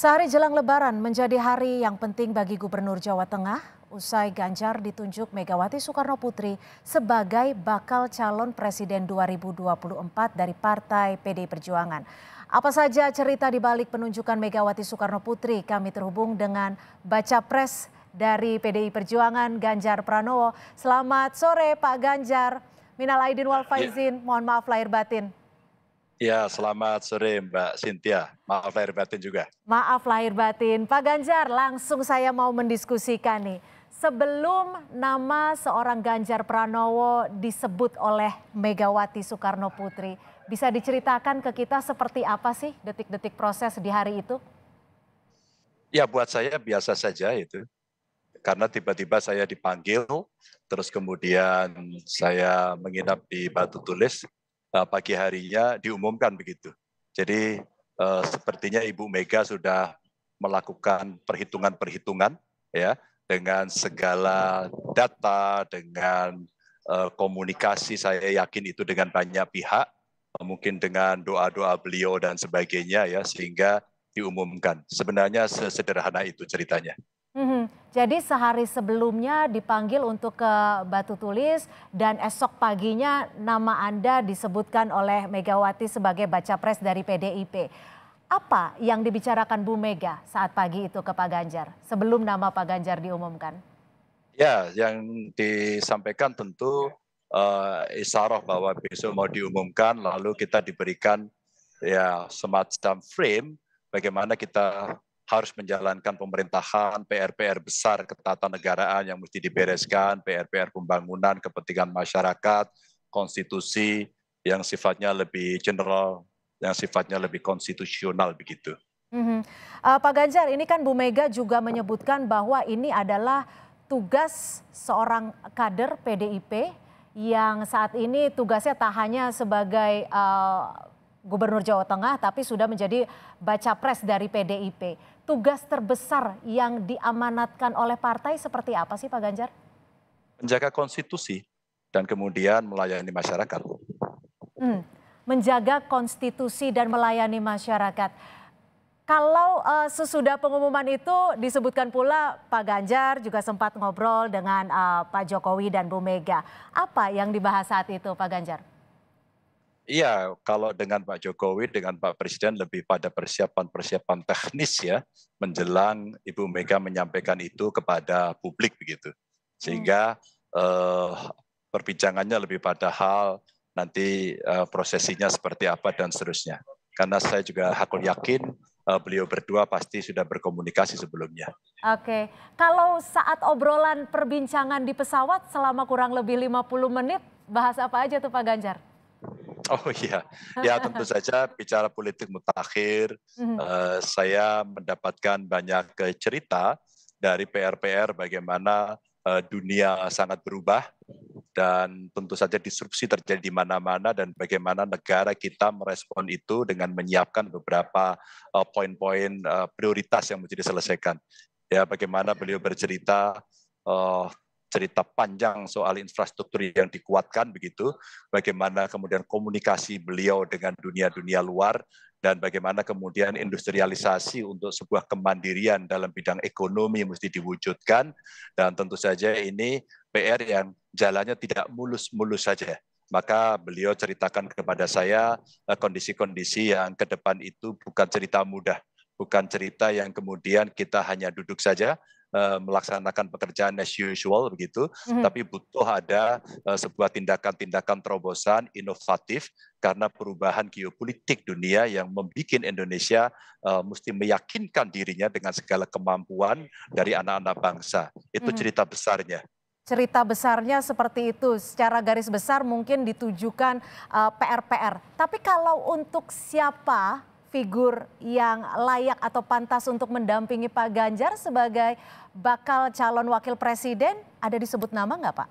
Sehari jelang lebaran menjadi hari yang penting bagi Gubernur Jawa Tengah. Usai Ganjar ditunjuk Megawati Soekarno Putri sebagai bakal calon presiden 2024 dari Partai PD Perjuangan. Apa saja cerita di balik penunjukan Megawati Soekarno Putri? Kami terhubung dengan Baca Pres dari PDI Perjuangan Ganjar Pranowo. Selamat sore Pak Ganjar. Minal Aidin wal ya. Faizin, mohon maaf lahir batin. Ya, selamat sore Mbak Sintia. Maaf lahir batin juga. Maaf lahir batin. Pak Ganjar, langsung saya mau mendiskusikan nih. Sebelum nama seorang Ganjar Pranowo disebut oleh Megawati Soekarno Putri, bisa diceritakan ke kita seperti apa sih detik-detik proses di hari itu? Ya, buat saya biasa saja itu. Karena tiba-tiba saya dipanggil, terus kemudian saya menginap di Batu Tulis, Eh, pagi harinya diumumkan begitu. Jadi eh, sepertinya Ibu Mega sudah melakukan perhitungan-perhitungan ya dengan segala data, dengan eh, komunikasi saya yakin itu dengan banyak pihak, eh, mungkin dengan doa-doa beliau dan sebagainya ya sehingga diumumkan. Sebenarnya sesederhana itu ceritanya. Hmm, jadi sehari sebelumnya dipanggil untuk ke Batu Tulis dan esok paginya nama Anda disebutkan oleh Megawati sebagai baca pres dari PDIP. Apa yang dibicarakan Bu Mega saat pagi itu ke Pak Ganjar sebelum nama Pak Ganjar diumumkan? Ya, yang disampaikan tentu uh, eh, isaroh bahwa besok mau diumumkan lalu kita diberikan ya semacam frame bagaimana kita harus menjalankan pemerintahan, PR-PR besar ketatanegaraan yang mesti dibereskan, PR-PR pembangunan, kepentingan masyarakat, konstitusi yang sifatnya lebih general, yang sifatnya lebih konstitusional begitu. Mm -hmm. uh, Pak Ganjar, ini kan Bu Mega juga menyebutkan bahwa ini adalah tugas seorang kader PDIP yang saat ini tugasnya tak hanya sebagai uh, Gubernur Jawa Tengah tapi sudah menjadi baca pres dari PDIP. Tugas terbesar yang diamanatkan oleh partai seperti apa sih Pak Ganjar? Menjaga konstitusi dan kemudian melayani masyarakat. Hmm, menjaga konstitusi dan melayani masyarakat. Kalau uh, sesudah pengumuman itu disebutkan pula Pak Ganjar juga sempat ngobrol dengan uh, Pak Jokowi dan Bu Mega. Apa yang dibahas saat itu Pak Ganjar? Iya, kalau dengan Pak Jokowi, dengan Pak Presiden lebih pada persiapan-persiapan teknis ya, menjelang Ibu Mega menyampaikan itu kepada publik begitu. Sehingga hmm. eh, perbincangannya lebih pada hal nanti eh, prosesinya seperti apa dan seterusnya. Karena saya juga hakul yakin eh, beliau berdua pasti sudah berkomunikasi sebelumnya. Oke, kalau saat obrolan perbincangan di pesawat selama kurang lebih 50 menit, bahas apa aja tuh Pak Ganjar? Oh iya, ya tentu saja bicara politik mutakhir, mm-hmm. uh, saya mendapatkan banyak cerita dari PR-PR bagaimana uh, dunia sangat berubah dan tentu saja disrupsi terjadi di mana-mana dan bagaimana negara kita merespon itu dengan menyiapkan beberapa uh, poin-poin uh, prioritas yang mesti diselesaikan. Ya, bagaimana beliau bercerita uh, cerita panjang soal infrastruktur yang dikuatkan begitu, bagaimana kemudian komunikasi beliau dengan dunia-dunia luar dan bagaimana kemudian industrialisasi untuk sebuah kemandirian dalam bidang ekonomi mesti diwujudkan dan tentu saja ini PR yang jalannya tidak mulus-mulus saja. Maka beliau ceritakan kepada saya eh, kondisi-kondisi yang ke depan itu bukan cerita mudah, bukan cerita yang kemudian kita hanya duduk saja, Eh, melaksanakan pekerjaan as usual begitu, mm-hmm. tapi butuh ada eh, sebuah tindakan-tindakan terobosan inovatif karena perubahan geopolitik dunia yang membuat Indonesia uh, mesti meyakinkan dirinya dengan segala kemampuan dari anak-anak bangsa. Itu mm-hmm. cerita besarnya cerita besarnya seperti itu. Secara garis besar mungkin ditujukan Uh, PR -PR. Tapi kalau untuk siapa figur yang layak atau pantas untuk mendampingi Pak Ganjar sebagai bakal calon wakil presiden? Ada disebut nama nggak Pak?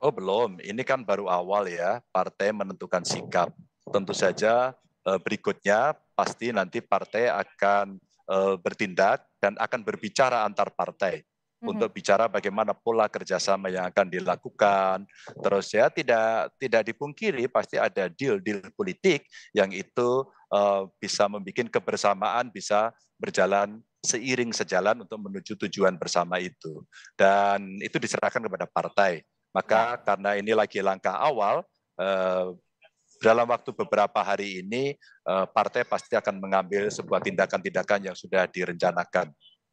Oh belum, ini kan baru awal ya, partai menentukan sikap. Tentu saja eh, berikutnya pasti nanti partai akan eh, bertindak dan akan berbicara antar partai untuk mhm. bicara bagaimana pola kerjasama yang akan dilakukan. Terus ya tidak tidak dipungkiri pasti ada deal-deal politik yang itu uh, bisa membuat kebersamaan bisa berjalan seiring sejalan untuk menuju tujuan bersama itu. Dan itu diserahkan kepada partai. Maka ya. karena ini lagi langkah awal, uh, dalam waktu beberapa hari ini eh, partai pasti akan mengambil sebuah tindakan-tindakan yang sudah direncanakan.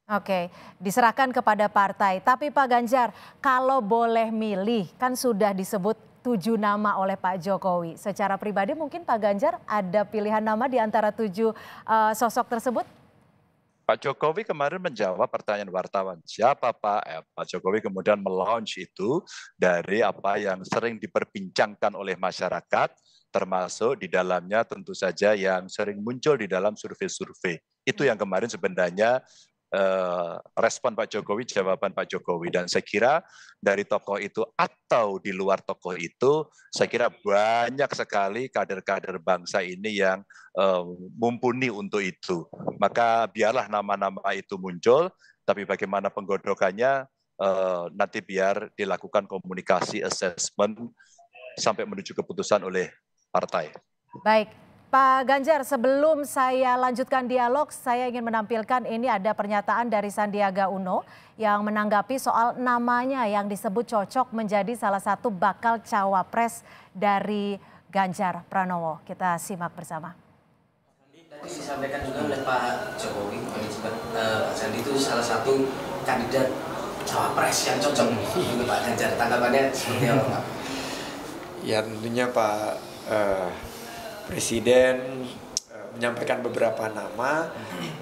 Oke, diserahkan kepada partai. Tapi Pak Ganjar, kalau boleh milih, kan sudah disebut tujuh nama oleh Pak Jokowi. Secara pribadi mungkin Pak Ganjar ada pilihan nama di antara tujuh uh, sosok tersebut? Pak Jokowi kemarin menjawab pertanyaan wartawan, siapa Pak? Eh, Pak Jokowi kemudian melaunch itu dari apa yang sering diperbincangkan oleh masyarakat, termasuk di dalamnya tentu saja yang sering muncul di dalam survei-survei. Itu yang kemarin sebenarnya Eh, respon Pak Jokowi, jawaban Pak Jokowi. Dan saya kira dari tokoh itu atau di luar tokoh itu, saya kira banyak sekali kader-kader bangsa ini yang eh, mumpuni untuk itu. Maka biarlah nama-nama itu muncul, tapi bagaimana penggodokannya eh, nanti biar dilakukan komunikasi assessment sampai menuju keputusan oleh partai. Baik, Pak Ganjar, sebelum saya lanjutkan dialog, saya ingin menampilkan ini ada pernyataan dari Sandiaga Uno yang menanggapi soal namanya yang disebut cocok menjadi salah satu bakal cawapres dari Ganjar Pranowo. Kita simak bersama. Tadi disampaikan juga oleh Pak Jokowi, Pak eh, Sandi itu salah satu kandidat cawapres yang cocok untuk Pak Ganjar. Tanggapannya seperti apa Pak? Ya tentunya Pak Uh... Presiden eh, menyampaikan beberapa nama,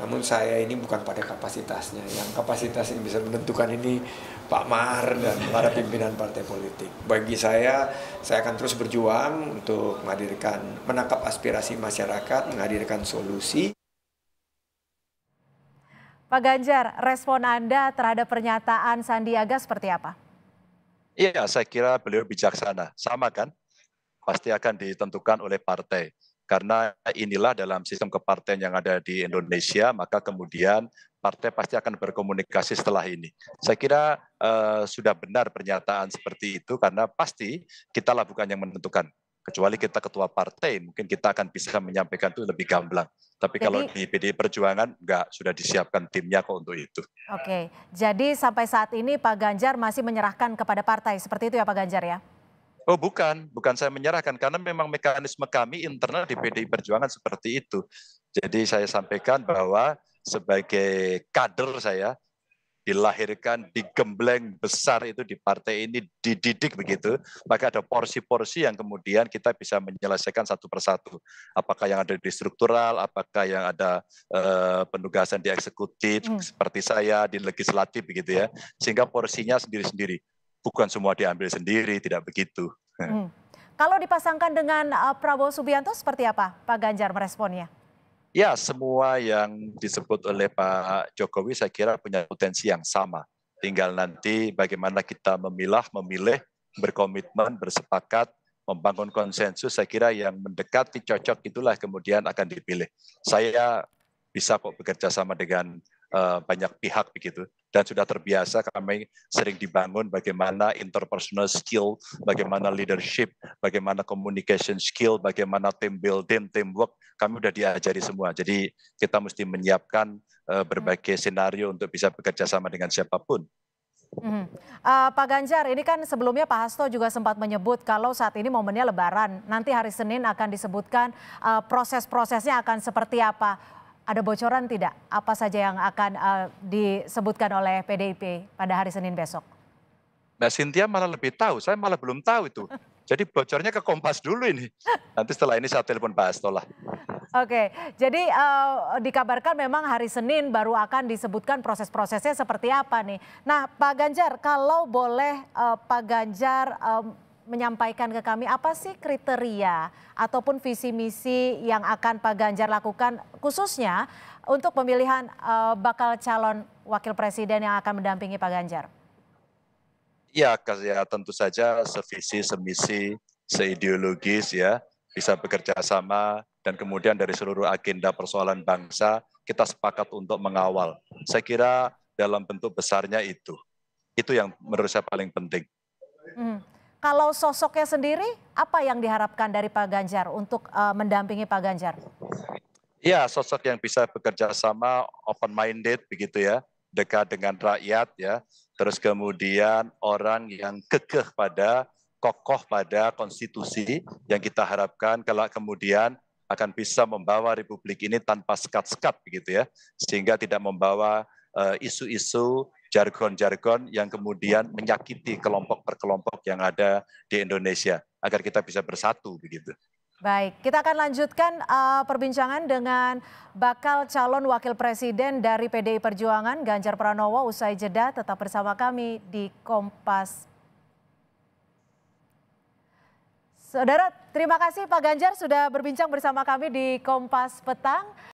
namun saya ini bukan pada kapasitasnya. Yang kapasitas yang bisa menentukan ini Pak Mar dan para pimpinan partai politik. Bagi saya, saya akan terus berjuang untuk menghadirkan, menangkap aspirasi masyarakat, menghadirkan solusi. Pak Ganjar, respon Anda terhadap pernyataan Sandiaga seperti apa? Iya, saya kira beliau bijaksana. Sama kan? pasti akan ditentukan oleh partai. Karena inilah dalam sistem kepartean yang ada di Indonesia, maka kemudian partai pasti akan berkomunikasi setelah ini. Saya kira eh, sudah benar pernyataan seperti itu karena pasti kita lah bukan yang menentukan. Kecuali kita ketua partai, mungkin kita akan bisa menyampaikan itu lebih gamblang. Tapi jadi, kalau di PD Perjuangan enggak sudah disiapkan timnya kok untuk itu. Oke, jadi sampai saat ini Pak Ganjar masih menyerahkan kepada partai, seperti itu ya Pak Ganjar ya? Oh bukan, bukan saya menyerahkan karena memang mekanisme kami internal di PDI Perjuangan seperti itu. Jadi saya sampaikan bahwa sebagai kader saya dilahirkan, di gembleng besar itu di partai ini, dididik begitu, maka ada porsi-porsi yang kemudian kita bisa menyelesaikan satu persatu. Apakah yang ada di struktural, apakah yang ada eh, penugasan di eksekutif, hmm. seperti saya, di legislatif begitu ya, sehingga porsinya sendiri-sendiri bukan semua diambil sendiri, tidak begitu. Hmm. Kalau dipasangkan dengan uh, Prabowo Subianto seperti apa Pak Ganjar meresponnya? Ya, semua yang disebut oleh Pak Jokowi saya kira punya potensi yang sama. Tinggal nanti bagaimana kita memilah, memilih, berkomitmen, bersepakat, membangun konsensus, saya kira yang mendekati cocok itulah kemudian akan dipilih. Saya bisa kok bekerja sama dengan Eh, banyak pihak begitu dan sudah terbiasa kami sering dibangun bagaimana interpersonal skill, bagaimana leadership, bagaimana communication skill, bagaimana team building, teamwork kami sudah diajari semua. Jadi kita mesti menyiapkan eh, berbagai hmm. senario untuk bisa bekerja sama dengan siapapun. Hmm. Uh, Pak Ganjar, ini kan sebelumnya Pak Hasto juga sempat menyebut kalau saat ini momennya Lebaran, nanti hari Senin akan disebutkan uh, proses-prosesnya akan seperti apa ada bocoran tidak? Apa saja yang akan uh, disebutkan oleh PDIP pada hari Senin besok? Mbak nah, Sintia malah lebih tahu, saya malah belum tahu itu. Jadi bocornya ke Kompas dulu ini. Nanti setelah ini saya telepon Pak Asto lah. Oke, jadi uh, dikabarkan memang hari Senin baru akan disebutkan proses-prosesnya seperti apa nih. Nah, Pak Ganjar, kalau boleh uh, Pak Ganjar um, menyampaikan ke kami apa sih kriteria ataupun visi misi yang akan Pak Ganjar lakukan khususnya untuk pemilihan uh, bakal calon wakil presiden yang akan mendampingi Pak Ganjar? Ya, ya tentu saja sevisi, semisi, seideologis ya, bisa bekerja sama dan kemudian dari seluruh agenda persoalan bangsa kita sepakat untuk mengawal. Saya kira dalam bentuk besarnya itu. Itu yang menurut saya paling penting. Hmm. Kalau sosoknya sendiri, apa yang diharapkan dari Pak Ganjar untuk uh, mendampingi Pak Ganjar? Ya, sosok yang bisa bekerja sama, open minded begitu ya, dekat dengan rakyat ya. Terus kemudian orang yang kekeh pada kokoh pada konstitusi yang kita harapkan kalau kemudian akan bisa membawa republik ini tanpa sekat-sekat begitu ya, sehingga tidak membawa eh, isu-isu uh, isu -isu jargon-jargon yang kemudian menyakiti kelompok per kelompok yang ada di Indonesia agar kita bisa bersatu begitu. Baik, kita akan lanjutkan uh, perbincangan dengan bakal calon wakil presiden dari PDI Perjuangan Ganjar Pranowo usai jeda tetap bersama kami di Kompas. Saudara, terima kasih Pak Ganjar sudah berbincang bersama kami di Kompas Petang.